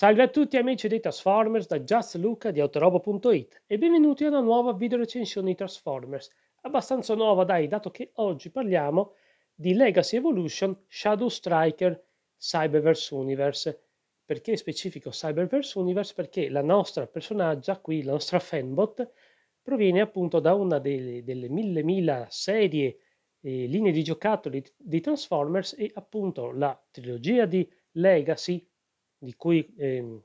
Salve a tutti amici dei Transformers da JustLuca di Autorobo.it e benvenuti a una nuova video recensione di Transformers, abbastanza nuova dai dato che oggi parliamo di Legacy Evolution Shadow Striker Cyberverse Universe. Perché specifico Cyberverse Universe? Perché la nostra personaggia qui, la nostra fanbot, proviene appunto da una delle, delle mille mila serie e eh, linee di giocattoli di Transformers e appunto la trilogia di Legacy di cui eh,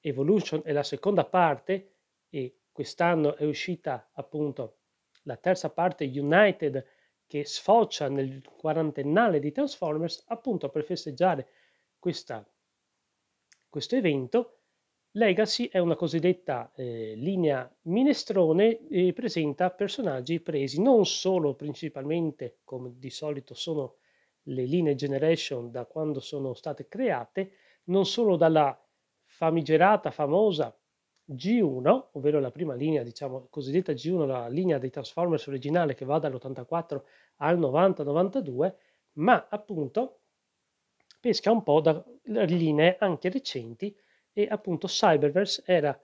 Evolution è la seconda parte e quest'anno è uscita appunto la terza parte United che sfocia nel quarantennale di Transformers appunto per festeggiare questa, questo evento Legacy è una cosiddetta eh, linea minestrone e presenta personaggi presi non solo principalmente come di solito sono le linee generation da quando sono state create non solo dalla famigerata, famosa G1, ovvero la prima linea, diciamo cosiddetta G1, la linea dei Transformers originale che va dall'84 al 90-92, ma appunto pesca un po' da linee anche recenti e appunto Cyberverse era,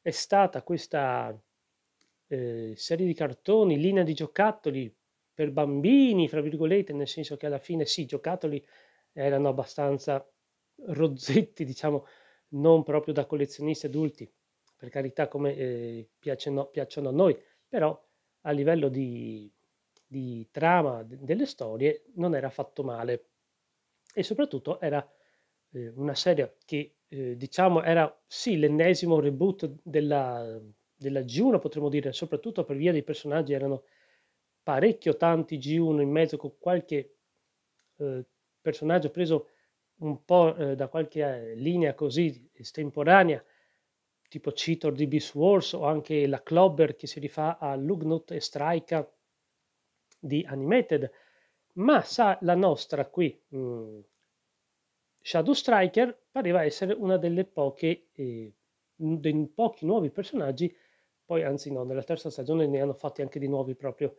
è stata questa eh, serie di cartoni, linea di giocattoli per bambini, fra virgolette, nel senso che alla fine sì, i giocattoli erano abbastanza rozzetti, diciamo, non proprio da collezionisti adulti, per carità come eh, piacciono, piacciono, a noi, però a livello di, di trama delle storie non era fatto male e soprattutto era eh, una serie che eh, diciamo era sì l'ennesimo reboot della, della G1 potremmo dire, soprattutto per via dei personaggi erano parecchio tanti G1 in mezzo con qualche eh, personaggio preso un po' eh, da qualche eh, linea così estemporanea, tipo Cheetor di Beast Wars o anche la Clobber che si rifà a Lugnut e Strike di Animated, ma sa la nostra qui, mh, mm, Shadow Striker, pareva essere una delle poche, eh, dei pochi nuovi personaggi, poi anzi no, nella terza stagione ne hanno fatti anche di nuovi proprio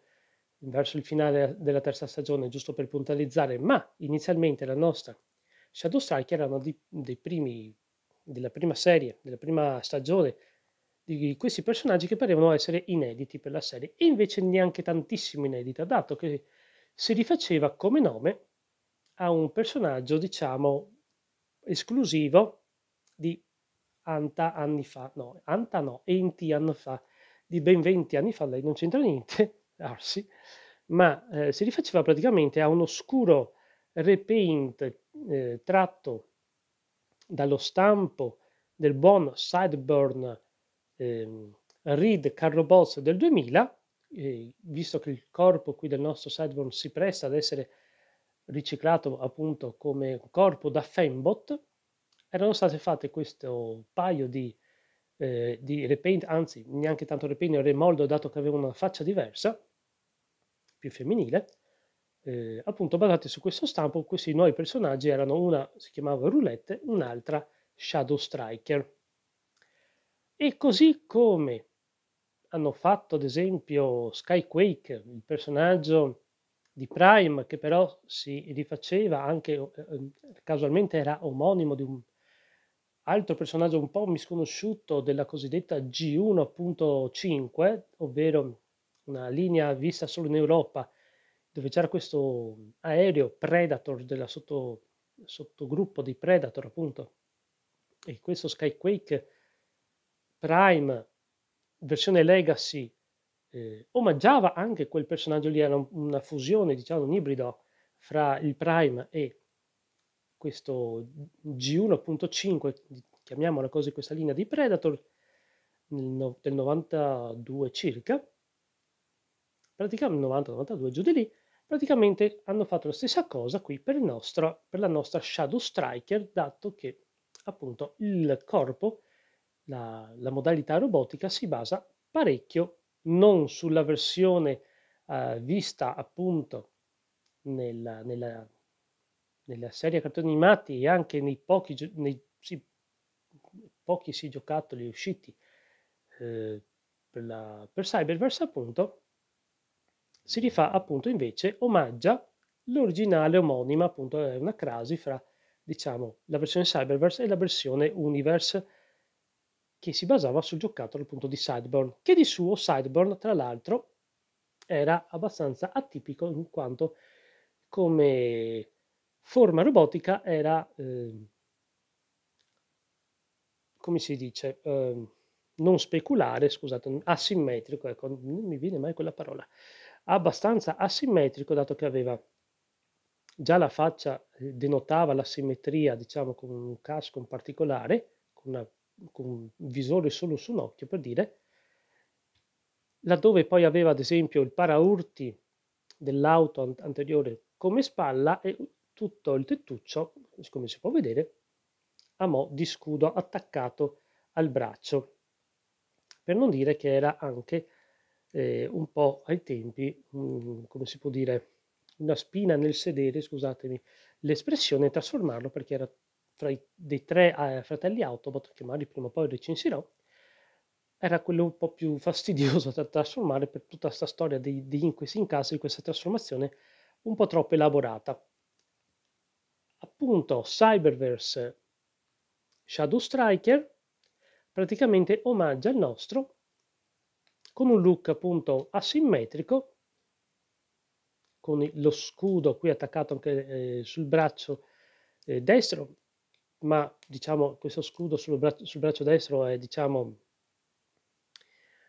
verso il finale della terza stagione, giusto per puntualizzare, ma inizialmente la nostra Shadowstriker era uno dei, dei primi della prima serie, della prima stagione di questi personaggi che parevano essere inediti per la serie e invece neanche tantissimo inedita, dato che si rifaceva come nome a un personaggio, diciamo, esclusivo di Anta anni fa, no, Anta no, Enti anni fa, di ben 20 anni fa, lei non c'entra niente, Arsi, ma eh, si rifaceva praticamente a un oscuro repaint eh, tratto dallo stampo del buon Sideburn eh, Reed Carlo Boz del 2000, eh, visto che il corpo qui del nostro Sideburn si presta ad essere riciclato appunto come corpo da Fembot, erano state fatte questo paio di, eh, di repaint, anzi neanche tanto repaint, remoldo dato che aveva una faccia diversa, più femminile, eh, appunto basati su questo stampo, questi nuovi personaggi erano una si chiamava Roulette, un'altra Shadow Striker. E così come hanno fatto ad esempio Skyquake, il personaggio di Prime che però si rifaceva anche eh, ehm, casualmente era omonimo di un altro personaggio un po' misconosciuto della cosiddetta G1.5, ovvero una linea vista solo in Europa dove c'era questo aereo Predator della sotto, sottogruppo di Predator appunto e questo Skyquake Prime versione Legacy eh, omaggiava anche quel personaggio lì era una fusione diciamo un ibrido fra il Prime e questo G1.5 chiamiamola così questa linea di Predator del 92 circa praticamente 90-92 giù di lì praticamente hanno fatto la stessa cosa qui per, nostro, per la nostra Shadow Striker, dato che appunto il corpo, la, la modalità robotica si basa parecchio non sulla versione eh, vista appunto nella, nella, nella serie cartoni animati e anche nei pochi, nei, sì, pochi sì, giocattoli usciti eh, per, la, per Cyberverse appunto si rifà appunto invece, omaggia l'originale omonima, appunto è una crasi fra diciamo la versione Cyberverse e la versione Universe che si basava sul giocattolo appunto di Sideborn, che di suo Sideborn tra l'altro era abbastanza atipico in quanto come forma robotica era, eh, come si dice, eh, non speculare, scusate, asimmetrico, ecco, non mi viene mai quella parola, abbastanza asimmetrico dato che aveva già la faccia eh, denotava la simmetria diciamo con un casco in particolare con, una, con un visore solo su un occhio per dire laddove poi aveva ad esempio il paraurti dell'auto anteriore come spalla e tutto il tettuccio come si può vedere a mo' di scudo attaccato al braccio per non dire che era anche eh, un po' ai tempi, mh, mm, come si può dire, una spina nel sedere, scusatemi l'espressione, trasformarlo perché era tra i dei tre eh, fratelli Autobot, che magari prima o poi recensirò, era quello un po' più fastidioso da trasformare per tutta questa storia dei, di in questi incassi, di questa trasformazione un po' troppo elaborata. Appunto, Cyberverse Shadow Striker praticamente omaggia il nostro con un look appunto asimmetrico, con lo scudo qui attaccato anche eh, sul braccio eh, destro, ma diciamo questo scudo sul braccio, sul braccio destro è diciamo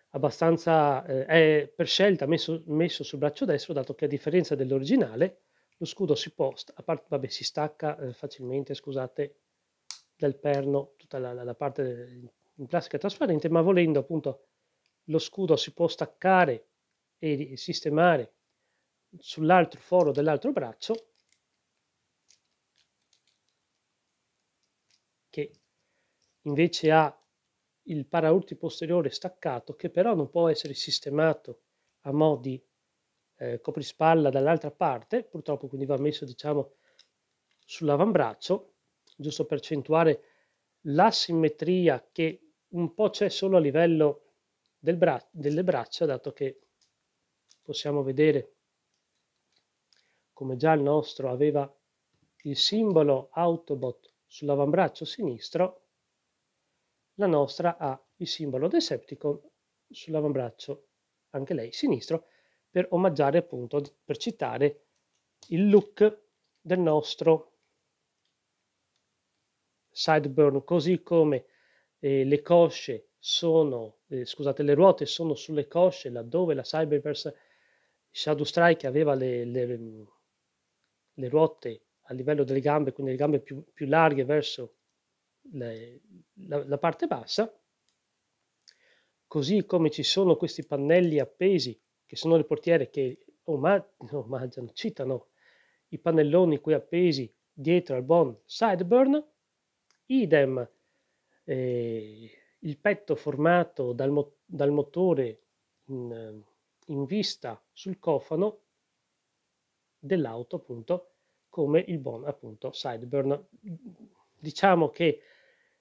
abbastanza eh, è per scelta messo, messo, sul braccio destro dato che a differenza dell'originale lo scudo si posta a parte vabbè si stacca eh, facilmente scusate dal perno tutta la, la, la parte in plastica trasparente ma volendo appunto lo scudo si può staccare e sistemare sull'altro foro dell'altro braccio che invece ha il paraurti posteriore staccato che però non può essere sistemato a mo' di eh, coprispalla dall'altra parte purtroppo quindi va messo diciamo sull'avambraccio giusto per accentuare la simmetria che un po' c'è solo a livello del bra delle braccia, dato che possiamo vedere come già il nostro aveva il simbolo Autobot sull'avambraccio sinistro, la nostra ha il simbolo Decepticon sull'avambraccio, anche lei sinistro, per omaggiare appunto, per citare il look del nostro sideburn, così come eh, le cosce sono eh, scusate, le ruote sono sulle cosce laddove la Cyberverse Shadow Strike aveva le, le, mm, le, ruote a livello delle gambe, quindi le gambe più, più larghe verso le, la, la parte bassa, così come ci sono questi pannelli appesi che sono le portiere che omaggiano, omaggiano citano i pannelloni qui appesi dietro al Bond Sideburn, idem eh, il petto formato dal, mo- dal motore in, in vista sul cofano dell'auto appunto come il Bon appunto Sideburn. Diciamo che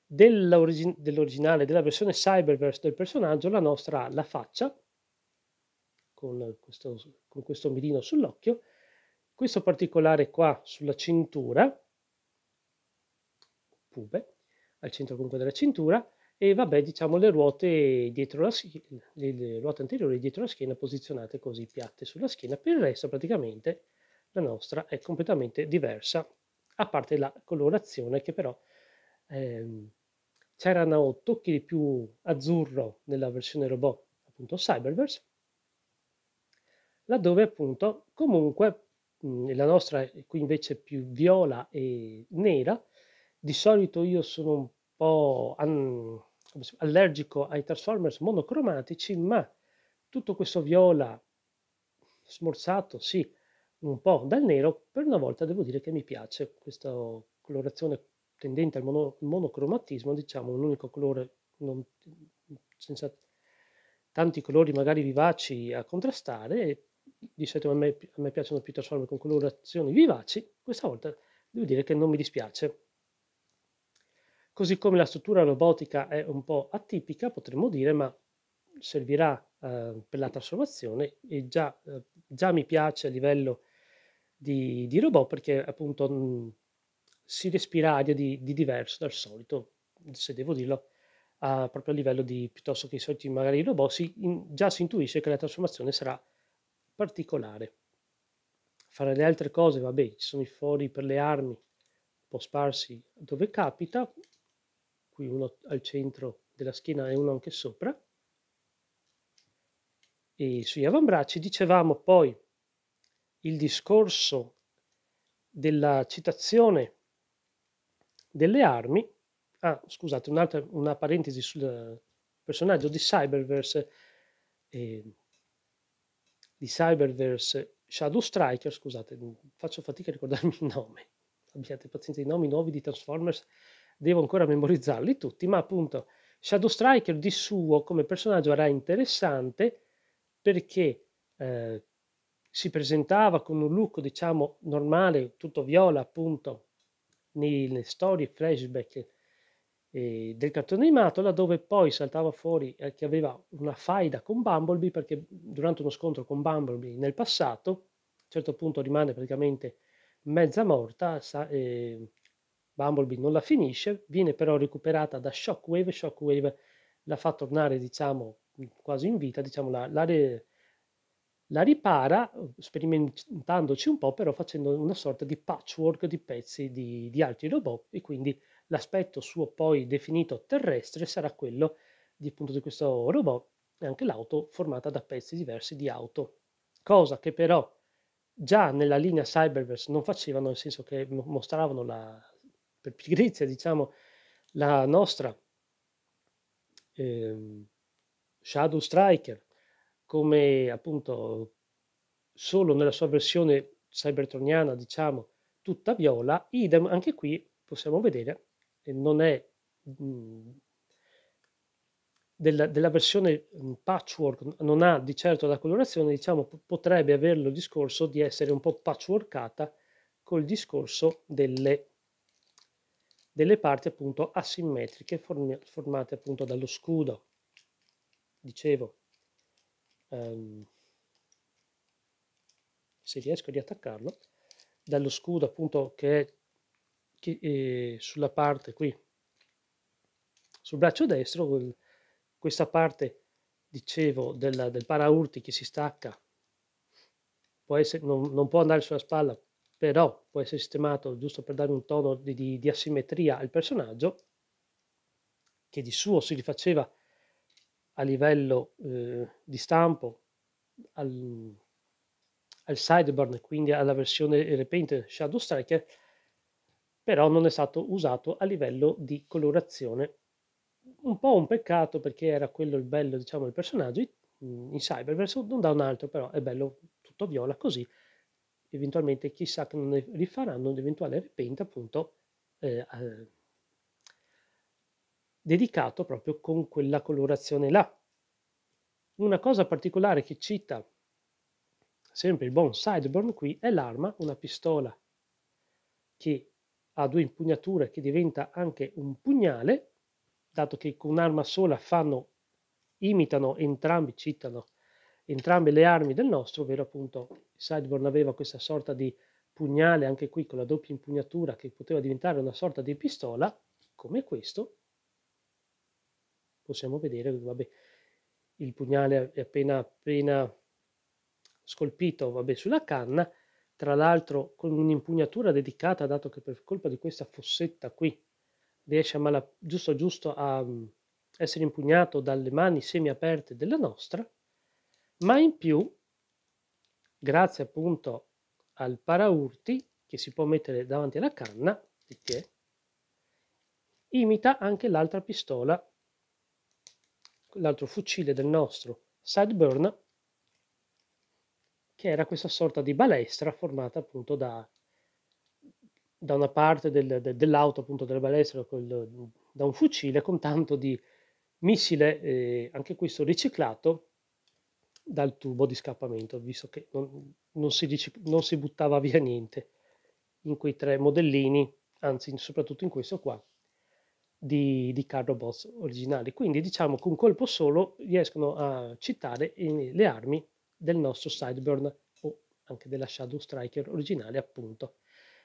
dell'originale, della versione Cyberverse del personaggio, la nostra ha la faccia con questo, con questo mirino sull'occhio, questo particolare qua sulla cintura, pube, al centro comunque della cintura, e vabbè diciamo le ruote, dietro la le, le ruote anteriori dietro la schiena posizionate così piatte sulla schiena, per il resto praticamente la nostra è completamente diversa, a parte la colorazione che però ehm, c'erano tocchi di più azzurro nella versione robot appunto Cyberverse, laddove appunto comunque mh, mm, la nostra è qui invece più viola e nera, di solito io sono un po' allergico ai transformers monocromatici, ma tutto questo viola smorzato, sì, un po' dal nero, per una volta devo dire che mi piace questa colorazione tendente al mono, monocromatismo, diciamo un unico colore, non, senza tanti colori magari vivaci a contrastare, di solito a me, a me piacciono più Transformers con colorazioni vivaci, questa volta devo dire che non mi dispiace. Così come la struttura robotica è un po' atipica, potremmo dire, ma servirà eh, per la trasformazione e già, eh, già, mi piace a livello di, di robot perché appunto mh, mm, si respira aria di, di, diverso dal solito, se devo dirlo, a, proprio a livello di piuttosto che i soliti magari robot, si, in, già si intuisce che la trasformazione sarà particolare. Fare le altre cose, vabbè, ci sono i fori per le armi, un po' sparsi dove capita, cui uno al centro della schiena e uno anche sopra. E sugli avambracci dicevamo poi il discorso della citazione delle armi. Ah, scusate, un'altra, una parentesi sul personaggio di Cyberverse, eh, di Cyberverse Shadow Striker, scusate, faccio fatica a ricordarmi il nome. Abbiate pazienza, i nomi nuovi di Transformers devo ancora memorizzarli tutti, ma appunto Shadow Striker di suo come personaggio era interessante perché eh, si presentava con un look diciamo normale, tutto viola appunto, nelle storie flashback eh, del cartone animato, laddove poi saltava fuori eh, che aveva una faida con Bumblebee perché durante uno scontro con Bumblebee nel passato, a un certo punto rimane praticamente mezza morta, sa, eh, Bumblebee non la finisce, viene però recuperata da Shockwave, Shockwave la fa tornare diciamo quasi in vita, diciamo la, la, re, la ripara sperimentandoci un po' però facendo una sorta di patchwork di pezzi di, di altri robot e quindi l'aspetto suo poi definito terrestre sarà quello di, appunto, di questo robot e anche l'auto formata da pezzi diversi di auto, cosa che però già nella linea Cyberverse non facevano, nel senso che mostravano la, per pigrizia, diciamo, la nostra eh, Shadow Striker, come appunto solo nella sua versione cybertroniana, diciamo, tutta viola, idem anche qui possiamo vedere, non è mh, mm, della, della, versione mm, patchwork, non ha di certo la colorazione, diciamo, potrebbe averlo il discorso di essere un po' patchworkata col discorso delle delle parti appunto asimmetriche form formate appunto dallo scudo. Dicevo, um, se riesco a riattaccarlo, dallo scudo appunto che è che, eh, sulla parte qui, sul braccio destro, questa parte, dicevo, del, del paraurti che si stacca, può essere, non, non può andare sulla spalla, però può essere sistemato giusto per dare un tono di, di, di asimmetria al personaggio, che di suo si rifaceva a livello eh, di stampo al, al sideburn, quindi alla versione repente Shadow Striker, però non è stato usato a livello di colorazione. Un po' un peccato perché era quello il bello, diciamo, del personaggio in Cyberverse, non da un altro, però è bello tutto viola così eventualmente chissà che non ne rifaranno eventuale repenta appunto eh, dedicato proprio con quella colorazione là. Una cosa particolare che cita sempre il buon Sideburn qui è l'arma, una pistola che ha due impugnature che diventa anche un pugnale, dato che con un'arma sola fanno, imitano entrambi, citano entrambe le armi del nostro, ovvero appunto il sideboard aveva questa sorta di pugnale anche qui con la doppia impugnatura che poteva diventare una sorta di pistola, come questo, possiamo vedere, vabbè, il pugnale è appena, appena scolpito vabbè, sulla canna, tra l'altro con un'impugnatura dedicata, dato che per colpa di questa fossetta qui riesce a mala, giusto giusto a mm, essere impugnato dalle mani semi aperte della nostra, ma in più, grazie appunto al paraurti che si può mettere davanti alla canna, imita anche l'altra pistola, l'altro fucile del nostro sideburn, che era questa sorta di balestra formata appunto da, da una parte del, de, dell'auto, appunto della balestra, col, da un fucile con tanto di missile, eh, anche questo riciclato, dal tubo di scappamento, visto che non, non, si, non si buttava via niente in quei tre modellini, anzi soprattutto in questo qua, di, di Carlo Boss originali. Quindi diciamo che un colpo solo riescono a citare le armi del nostro Sideburn o anche della Shadow Striker originale appunto.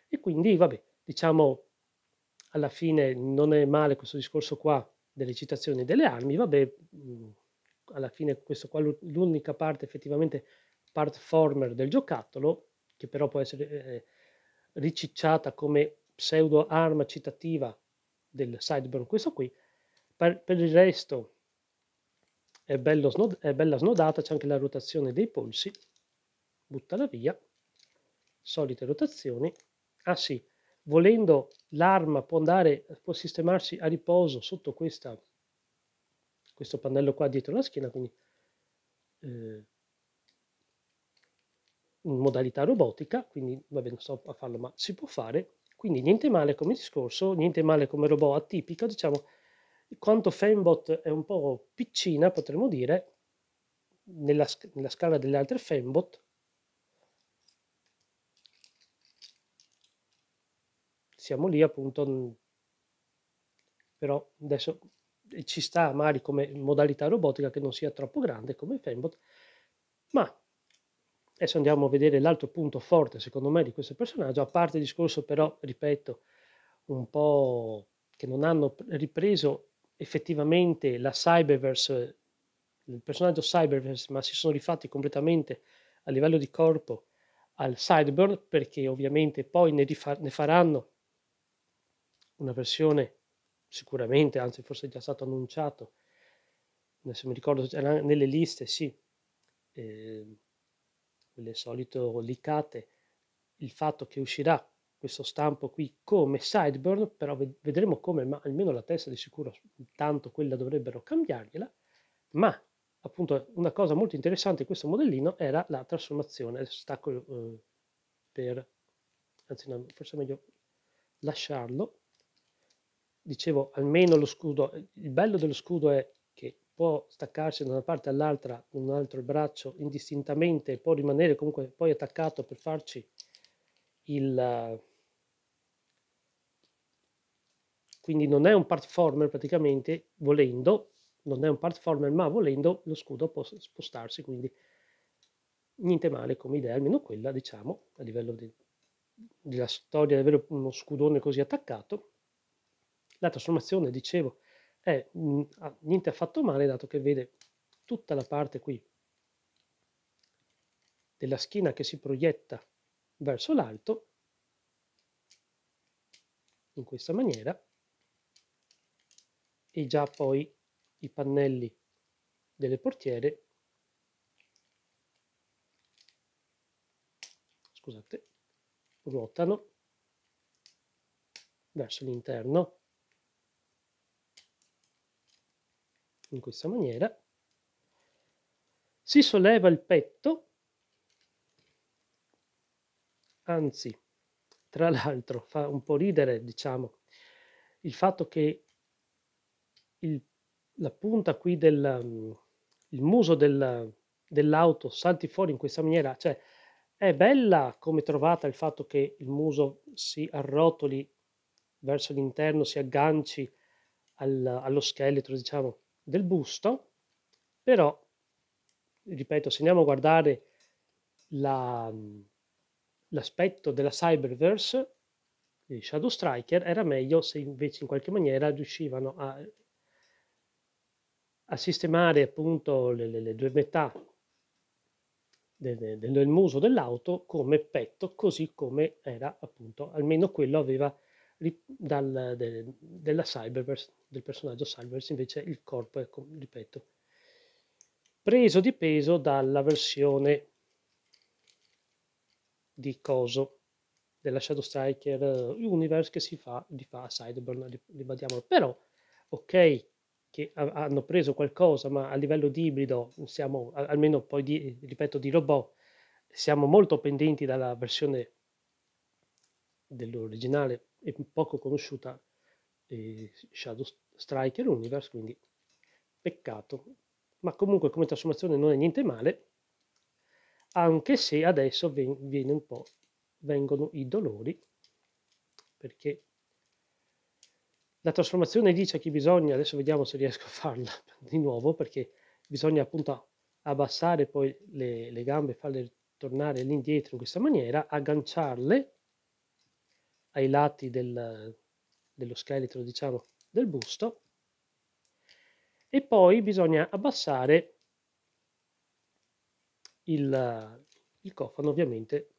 E quindi vabbè, diciamo alla fine non è male questo discorso qua delle citazioni delle armi, vabbè, alla fine questo qua l'unica parte effettivamente part former del giocattolo, che però può essere eh, eh, ricicciata come pseudo arma citativa del sideburn, questo qui. Per, per il resto è, snod è bella snodata, c'è anche la rotazione dei polsi, buttala via, solite rotazioni. Ah sì, volendo l'arma può andare, può sistemarsi a riposo sotto questa questo pannello qua dietro la schiena, quindi eh, in modalità robotica, quindi vabbè non sto a farlo ma si può fare, quindi niente male come discorso, niente male come robot atipico, diciamo quanto Fembot è un po' piccina potremmo dire, nella, nella scala delle altre Fembot, siamo lì appunto, però adesso ci sta magari come modalità robotica che non sia troppo grande come Fembot, ma adesso andiamo a vedere l'altro punto forte secondo me di questo personaggio, a parte il discorso però, ripeto, un po' che non hanno ripreso effettivamente la Cyberverse, il personaggio Cyberverse, ma si sono rifatti completamente a livello di corpo al Sideburn perché ovviamente poi ne, rifa- ne faranno una versione sicuramente, anzi forse è già stato annunciato, adesso mi ricordo, nelle liste, sì, eh, quelle solito licate, il fatto che uscirà questo stampo qui come sideburn, però vedremo come, ma almeno la testa di sicuro, tanto quella dovrebbero cambiargliela, ma appunto una cosa molto interessante di questo modellino era la trasformazione, adesso stacco eh, per, anzi no, forse è meglio lasciarlo, dicevo, almeno lo scudo, il bello dello scudo è che può staccarsi da una parte all'altra con un altro braccio indistintamente, può rimanere comunque poi attaccato per farci il... Quindi non è un part former praticamente, volendo, non è un part former, ma volendo lo scudo può spostarsi, quindi niente male come idea, almeno quella, diciamo, a livello de della storia di avere uno scudone così attaccato. La trasformazione, dicevo, è mh, mhmm, ah, niente affatto male dato che vede tutta la parte qui della schiena che si proietta verso l'alto in questa maniera e già poi i pannelli delle portiere scusate ruotano verso l'interno in questa maniera, si solleva il petto, anzi, tra l'altro fa un po' ridere, diciamo, il fatto che il, la punta qui del muso del, dell'auto salti fuori in questa maniera, cioè è bella come trovata il fatto che il muso si arrotoli verso l'interno, si agganci al, allo scheletro, diciamo, del busto, però, ripeto, se andiamo a guardare l'aspetto della Cyberverse, di Shadow Striker, era meglio se invece in qualche maniera riuscivano a, a sistemare appunto le, le, le due metà del, del, muso dell'auto come petto, così come era appunto, almeno quello aveva dal, de, della Cyberverse, del personaggio Cyberverse invece il corpo è, ripeto, preso di peso dalla versione di coso della Shadow Striker eh, Universe che si fa, di fa a Sideburn, ribadiamolo. Però, ok, che a, hanno preso qualcosa, ma a livello di ibrido, siamo, almeno poi di, ripeto, di robot, siamo molto pendenti dalla versione dell'originale e poco conosciuta eh, Shadow Striker Universe, quindi peccato. Ma comunque come trasformazione non è niente male, anche se adesso viene un po', vengono i dolori, perché la trasformazione dice che bisogna, adesso vediamo se riesco a farla di nuovo, perché bisogna appunto abbassare poi le, le gambe, farle tornare all'indietro in questa maniera, agganciarle ai lati del, dello scheletro, diciamo, del busto. E poi bisogna abbassare il, il cofano, ovviamente,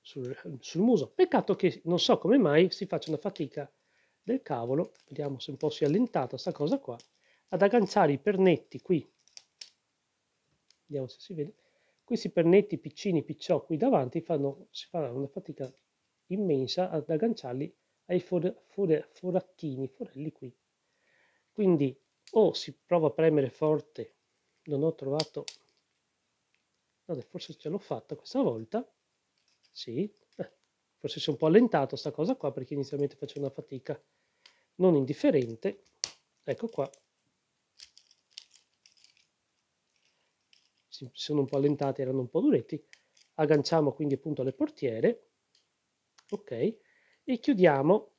sul, sul muso. Peccato che non so come mai si faccia una fatica del cavolo, vediamo se un po' si è allentata sta cosa qua, ad agganciare i pernetti qui, vediamo se si vede, questi pernetti piccini picciò qui davanti fanno, si fa una fatica immensa ad agganciarli ai for, for, foracchini, forelli qui. Quindi o si prova a premere forte, non ho trovato, no, forse ce l'ho fatta questa volta, sì, eh, forse si è un po' allentato sta cosa qua perché inizialmente faceva una fatica non indifferente, ecco qua, si sono un po' allentati, erano un po' duretti, agganciamo quindi appunto alle portiere, ok e chiudiamo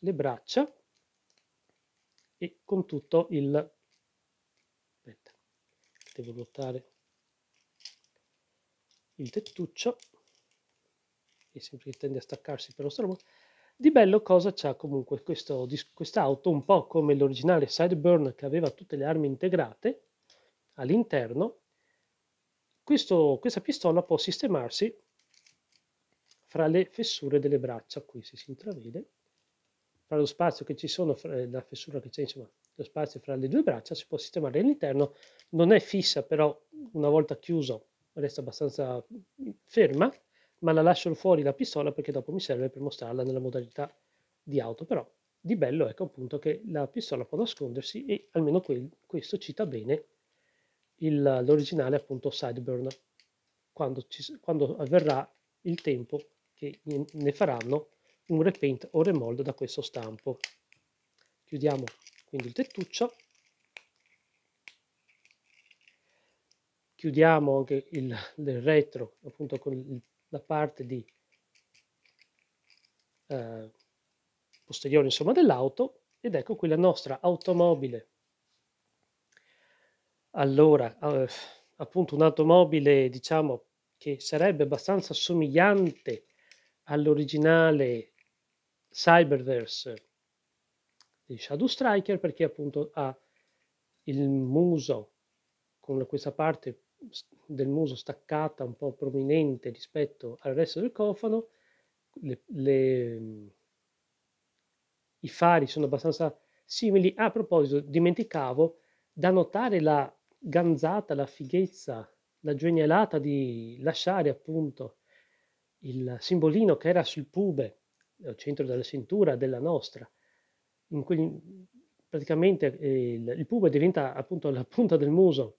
le braccia e con tutto il aspetta devo ruotare il tettuccio e sempre che tende a staccarsi però solo di bello cosa c'ha comunque questo, quest'auto un po' come l'originale Sideburn che aveva tutte le armi integrate all'interno questo, questa pistola può sistemarsi fra le fessure delle braccia, qui se si intravede, fra lo spazio che ci sono, eh, la fessura che c'è, insomma, lo spazio fra le due braccia si può sistemare all'interno, non è fissa però una volta chiuso resta abbastanza mm, ferma, ma la lascio fuori la pistola perché dopo mi serve per mostrarla nella modalità di auto, però di bello ecco appunto che la pistola può nascondersi e almeno quel, questo cita bene l'originale appunto Sideburn quando, ci, quando avverrà il tempo che ne faranno un repaint o remold da questo stampo. Chiudiamo quindi il tettuccio. Chiudiamo anche il, il retro appunto con il, la parte di eh, posteriore insomma dell'auto ed ecco qui la nostra automobile. Allora, eh, appunto un'automobile diciamo che sarebbe abbastanza somigliante all'originale Cyberverse di Shadow Striker perché appunto ha il muso con questa parte del muso staccata un po' prominente rispetto al resto del cofano le, le, mhmm, i fari sono abbastanza simili ah, a proposito dimenticavo da notare la ganzata la fighezza la genialata di lasciare appunto il simbolino che era sul pube, al centro della cintura della nostra, in cui praticamente eh, il, il pube diventa appunto la punta del muso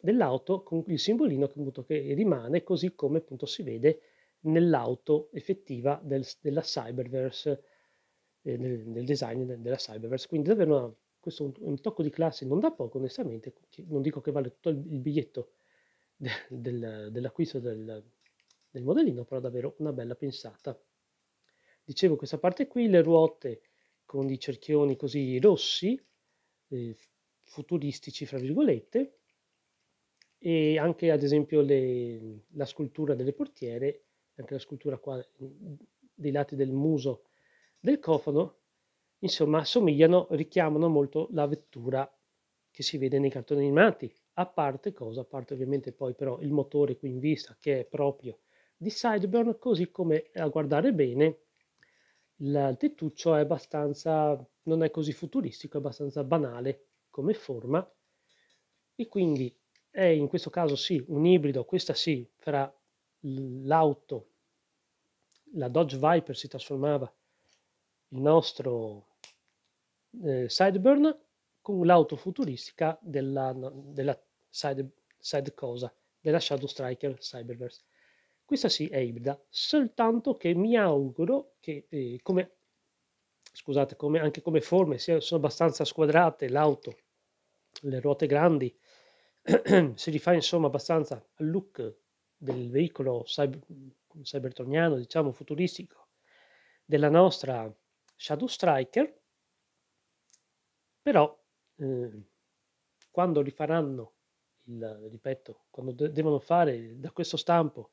dell'auto con il simbolino che, appunto, che rimane così come appunto si vede nell'auto effettiva del, della Cyberverse, eh, nel, nel, design della Cyberverse. Quindi davvero una, questo è un, un, tocco di classe non da poco, onestamente, non dico che vale tutto il, il biglietto de, del, dell'acquisto del, del modellino, però davvero una bella pensata. Dicevo questa parte qui, le ruote con i cerchioni così rossi, eh, futuristici fra virgolette, e anche ad esempio le, la scultura delle portiere, anche la scultura qua dei lati del muso del cofano, insomma, somigliano, richiamano molto la vettura che si vede nei cartoni animati, a parte cosa, a parte ovviamente poi però il motore qui in vista che è proprio di Sideburn, così come a guardare bene il tettuccio è abbastanza, non è così futuristico, è abbastanza banale come forma e quindi è in questo caso sì un ibrido, questa sì, fra l'auto, la Dodge Viper si trasformava il nostro eh, Sideburn con l'auto futuristica della, della side, side cosa, della Shadow Striker Cyberverse. Questa sì è ibrida, soltanto che mi auguro che eh, come, scusate, come, anche come forme sia, sono abbastanza squadrate l'auto, le ruote grandi, si rifà insomma abbastanza al look del veicolo cyber, cybertroniano, diciamo futuristico, della nostra Shadow Striker, però eh, quando rifaranno, il, ripeto, quando de- devono fare da questo stampo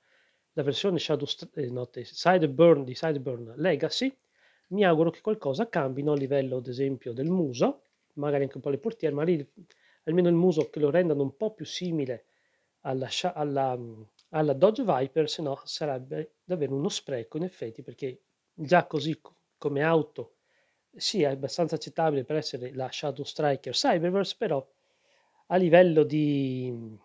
la versione Shadow eh, note, Sideburn di Sideburn Legacy, mi auguro che qualcosa cambino a livello, ad esempio, del muso, magari anche un po' le portiere, ma lì almeno il muso che lo rendano un po' più simile alla, alla, mm, alla Dodge Viper, se no sarebbe davvero uno spreco in effetti, perché già così come auto sì, è abbastanza accettabile per essere la Shadow Striker Cyberverse, però a livello di mm,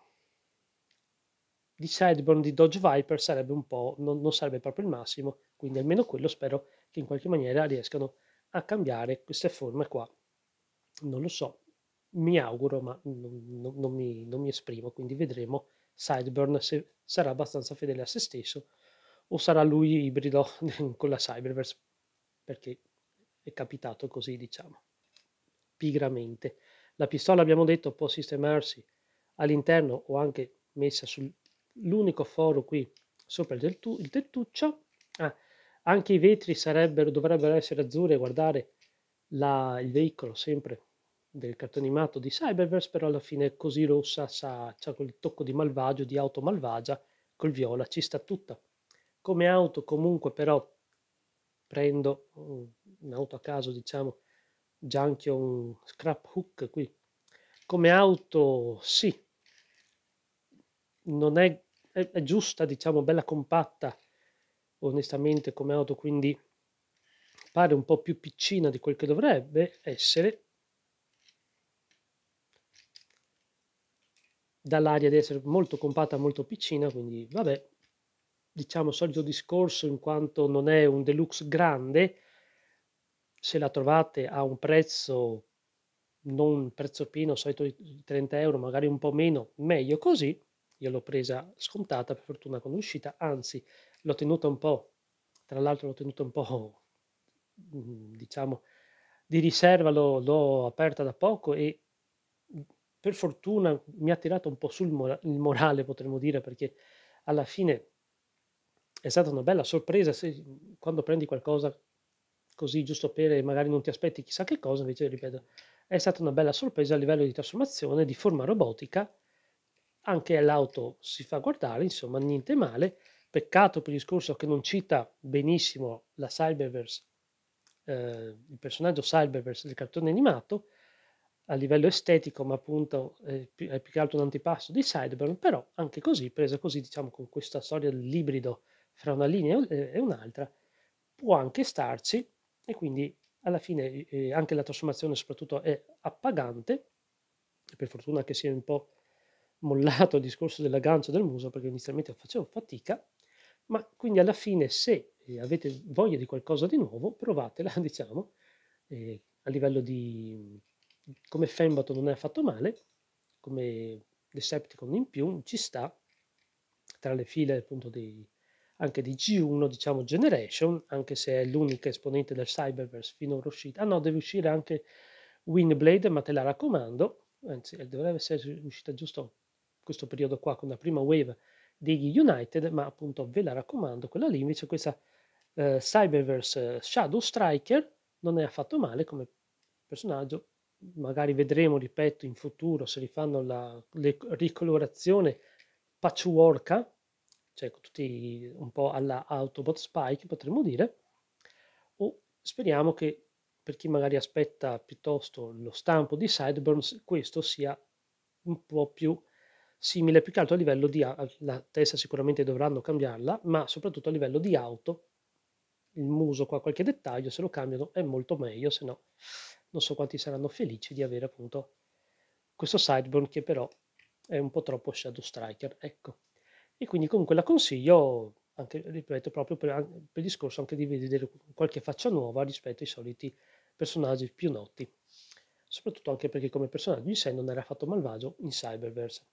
di sideburn di Dodge Viper sarebbe un po', non, non, sarebbe proprio il massimo, quindi almeno quello spero che in qualche maniera riescano a cambiare queste forme qua. Non lo so, mi auguro, ma non, non, non mi, mi esprimo, quindi vedremo sideburn se sarà abbastanza fedele a se stesso o sarà lui ibrido con la Cyberverse, perché è capitato così, diciamo, pigramente. La pistola, abbiamo detto, può sistemarsi all'interno o anche messa sul, l'unico foro qui sopra il, il tettuccio. Ah, anche i vetri sarebbero, dovrebbero essere azzurri e guardare la, il veicolo sempre del cartonimato di Cyberverse, però alla fine è così rossa, sa, c'ha quel tocco di malvagio, di auto malvagia, col viola ci sta tutta. Come auto comunque però prendo un'auto a caso, diciamo, già anche un scrap hook qui. Come auto sì, non è è, è giusta, diciamo, bella compatta, onestamente, come auto, quindi pare un po' più piccina di quel che dovrebbe essere. Dall'aria di essere molto compatta, molto piccina, quindi vabbè, diciamo solito discorso in quanto non è un deluxe grande, se la trovate a un prezzo non prezzo pieno, solito di 30 euro, magari un po' meno, meglio così io l'ho presa scontata per fortuna con l'uscita, anzi l'ho tenuta un po', tra l'altro l'ho tenuta un po', mm, diciamo, di riserva, l'ho, l'ho aperta da poco e mm, per fortuna mi ha tirato un po' sul mora- morale, potremmo dire, perché alla fine è stata una bella sorpresa se, mm, quando prendi qualcosa così giusto per e magari non ti aspetti chissà che cosa, invece ripeto, è stata una bella sorpresa a livello di trasformazione, di forma robotica anche l'auto si fa guardare, insomma niente male. Peccato per il discorso che non cita benissimo la Cyberverse, eh, il personaggio Cyberverse del cartone animato, a livello estetico, ma appunto è più, è più che altro un antipasto di Cyberburn, però anche così, presa così, diciamo, con questa storia dell'ibrido fra una linea e un'altra, può anche starci e quindi alla fine eh, anche la trasformazione soprattutto è appagante, per fortuna che sia un po' mollato il discorso dell'aggancio del muso perché inizialmente facevo fatica, ma quindi alla fine se eh, avete voglia di qualcosa di nuovo, provatela, diciamo, eh, a livello di come Fembato non è affatto male, come Decepticon in più ci sta tra le file appunto dei, anche di G1 diciamo Generation, anche se è l'unica esponente del Cyberverse finora uscita. Ah no, deve uscire anche Windblade, ma te la raccomando, anzi dovrebbe essere uscita giusto questo periodo qua con la prima wave degli United, ma appunto ve la raccomando, quella lì invece questa eh, Cyberverse eh, Shadow Striker non è affatto male come personaggio, magari vedremo, ripeto, in futuro se rifanno la le, ricolorazione patchworka, cioè tutti un po' alla Autobot Spike potremmo dire, o speriamo che per chi magari aspetta piuttosto lo stampo di Sideburns questo sia un po' più simile più che altro a livello di la testa sicuramente dovranno cambiarla, ma soprattutto a livello di auto, il muso qua qualche dettaglio, se lo cambiano è molto meglio, se no non so quanti saranno felici di avere appunto questo sideburn che però è un po' troppo Shadow Striker, ecco. E quindi comunque la consiglio, anche, ripeto, proprio per, per il discorso anche di vedere qualche faccia nuova rispetto ai soliti personaggi più noti soprattutto anche perché come personaggio in sé non era affatto malvagio in Cyberverse.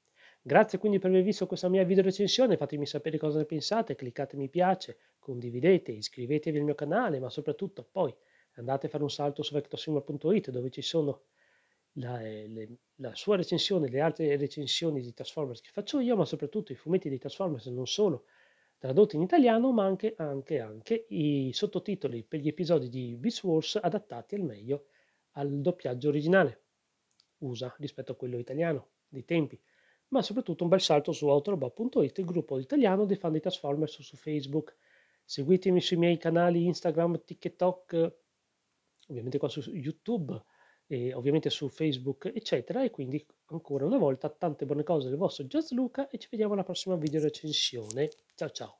Grazie quindi per aver visto questa mia video recensione, fatemi sapere cosa ne pensate, cliccate mi piace, condividete, iscrivetevi al mio canale, ma soprattutto poi andate a fare un salto su vectorsigma.it dove ci sono la, eh, le, la, sua recensione, le altre recensioni di Transformers che faccio io, ma soprattutto i fumetti di Transformers non solo tradotti in italiano, ma anche, anche, anche i sottotitoli per gli episodi di Beast Wars adattati al meglio al doppiaggio originale USA rispetto a quello italiano dei tempi ma soprattutto un bel salto su autoroba.it, il gruppo italiano dei fan di Transformers su Facebook. Seguitemi sui miei canali Instagram, TikTok, ovviamente qua su YouTube e ovviamente su Facebook, eccetera. E quindi ancora una volta tante buone cose del vostro Jazz Luca e ci vediamo alla prossima video recensione. Ciao ciao!